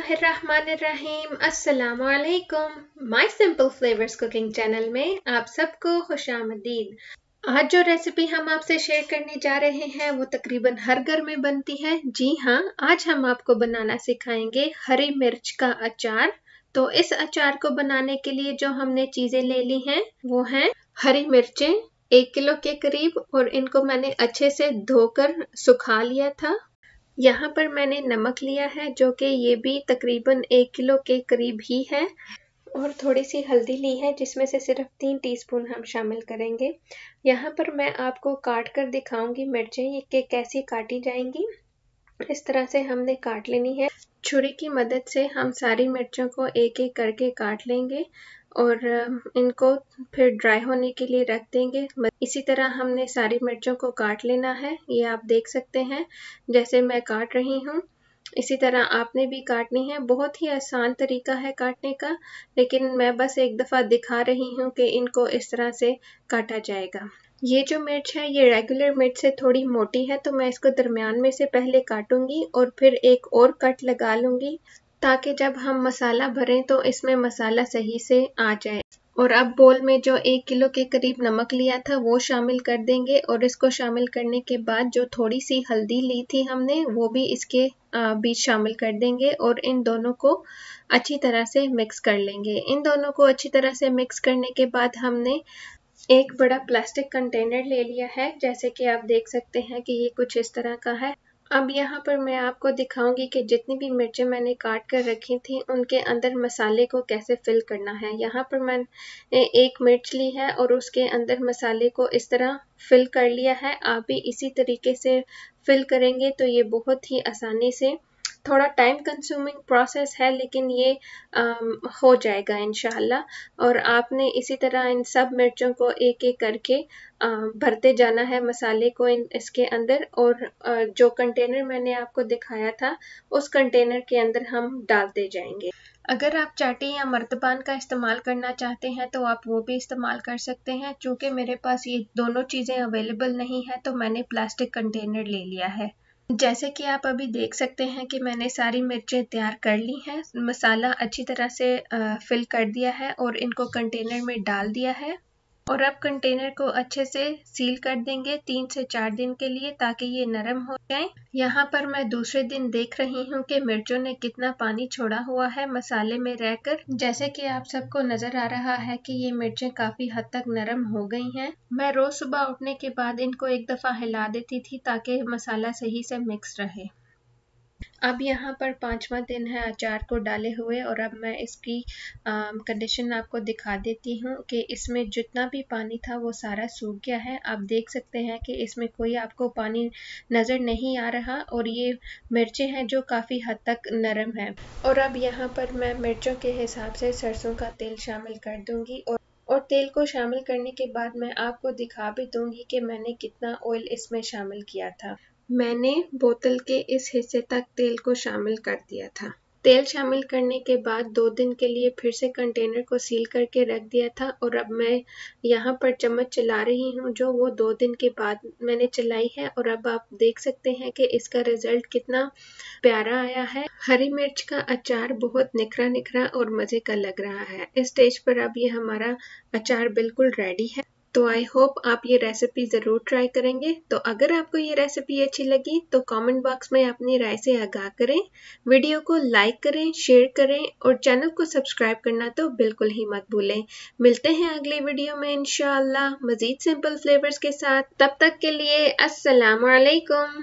बिस्मिल्लाहिर्रहमानिर्रहीम अस्सलाम वालेकुम my simple flavours cooking channel में आप सबको खुश आमदीद आज जो रेसिपी हम आपसे शेयर करने जा रहे हैं वो तकरीबन हर घर में बनती है जी हाँ आज हम आपको बनाना सिखाएंगे हरी मिर्च का अचार तो इस अचार को बनाने के लिए जो हमने चीज़ें ले ली हैं वो हैं हरी मिर्चें एक किलो के करीब और इनको मैंने अच्छे से धोकर सुखा लिया था यहाँ पर मैंने नमक लिया है जो कि ये भी तकरीबन एक किलो के करीब ही है और थोड़ी सी हल्दी ली है जिसमें से सिर्फ तीन टीस्पून हम शामिल करेंगे यहाँ पर मैं आपको काट कर दिखाऊंगी मिर्चें ये कैसी काटी जाएंगी इस तरह से हमने काट लेनी है छुरी की मदद से हम सारी मिर्चों को एक एक करके काट लेंगे और इनको फिर ड्राई होने के लिए रख देंगे इसी तरह हमने सारी मिर्चों को काट लेना है ये आप देख सकते हैं जैसे मैं काट रही हूँ इसी तरह आपने भी काटनी है बहुत ही आसान तरीका है काटने का लेकिन मैं बस एक दफ़ा दिखा रही हूँ कि इनको इस तरह से काटा जाएगा ये जो मिर्च है ये रेगुलर मिर्च से थोड़ी मोटी है तो मैं इसको दरमियान में से पहले काटूंगी और फिर एक और कट लगा लूंगी ताकि जब हम मसाला भरें तो इसमें मसाला सही से आ जाए और अब बोल में जो एक किलो के करीब नमक लिया था वो शामिल कर देंगे और इसको शामिल करने के बाद जो थोड़ी सी हल्दी ली थी हमने वो भी इसके बीच शामिल कर देंगे और इन दोनों को अच्छी तरह से मिक्स कर लेंगे इन दोनों को अच्छी तरह से मिक्स करने के बाद हमने एक बड़ा प्लास्टिक कंटेनर ले लिया है जैसे कि आप देख सकते हैं कि ये कुछ इस तरह का है अब यहाँ पर मैं आपको दिखाऊंगी कि जितनी भी मिर्चें मैंने काट कर रखी थी उनके अंदर मसाले को कैसे फिल करना है यहाँ पर मैंने एक मिर्च ली है और उसके अंदर मसाले को इस तरह फिल कर लिया है आप भी इसी तरीके से फिल करेंगे तो ये बहुत ही आसानी से थोड़ा टाइम कंज्यूमिंग प्रोसेस है लेकिन ये um, हो जाएगा इन और आपने इसी तरह इन सब मिर्चों को एक एक करके भरते जाना है मसाले को इन इसके अंदर और जो कंटेनर मैंने आपको दिखाया था उस कंटेनर के अंदर हम डालते जाएंगे अगर आप चाटी या मर्तबान का इस्तेमाल करना चाहते हैं तो आप वो भी इस्तेमाल कर सकते हैं चूँकि मेरे पास ये दोनों चीज़ें अवेलेबल नहीं है तो मैंने प्लास्टिक कंटेनर ले लिया है जैसे कि आप अभी देख सकते हैं कि मैंने सारी मिर्चें तैयार कर ली हैं मसाला अच्छी तरह से फिल कर दिया है और इनको कंटेनर में डाल दिया है और अब कंटेनर को अच्छे से सील कर देंगे तीन से चार दिन के लिए ताकि ये नरम हो जाए यहाँ पर मैं दूसरे दिन देख रही हूँ कि मिर्चों ने कितना पानी छोड़ा हुआ है मसाले में रहकर जैसे कि आप सबको नजर आ रहा है कि ये मिर्चें काफी हद तक नरम हो गई हैं मैं रोज सुबह उठने के बाद इनको एक दफा हिला देती थी ताकि मसाला सही से मिक्स रहे अब यहाँ पर पाँचवा दिन है अचार को डाले हुए और अब मैं इसकी कंडीशन आपको दिखा देती हूँ कि इसमें जितना भी पानी था वो सारा सूख गया है आप देख सकते हैं कि इसमें कोई आपको पानी नज़र नहीं आ रहा और ये मिर्चें हैं जो काफ़ी हद तक नरम हैं और अब यहाँ पर मैं मिर्चों के हिसाब से सरसों का तेल शामिल कर दूँगी और और तेल को शामिल करने के बाद मैं आपको दिखा भी दूंगी कि मैंने कितना ऑयल इसमें शामिल किया था मैंने बोतल के इस हिस्से तक तेल को शामिल कर दिया था तेल शामिल करने के बाद दो दिन के लिए फिर से कंटेनर को सील करके रख दिया था और अब मैं यहाँ पर चम्मच चला रही हूँ जो वो दो दिन के बाद मैंने चलाई है और अब आप देख सकते हैं कि इसका रिजल्ट कितना प्यारा आया है हरी मिर्च का अचार बहुत निखरा निखरा और मज़े का लग रहा है इस स्टेज पर अब ये हमारा अचार बिल्कुल रेडी है तो आई होप आप ये रेसिपी ज़रूर ट्राई करेंगे तो अगर आपको ये रेसिपी अच्छी लगी तो कमेंट बॉक्स में अपनी राय से आगाह करें वीडियो को लाइक करें शेयर करें और चैनल को सब्सक्राइब करना तो बिल्कुल ही मत भूलें मिलते हैं अगली वीडियो में इनशाला मज़ीद सिंपल फ्लेवर्स के साथ तब तक के लिए असलकम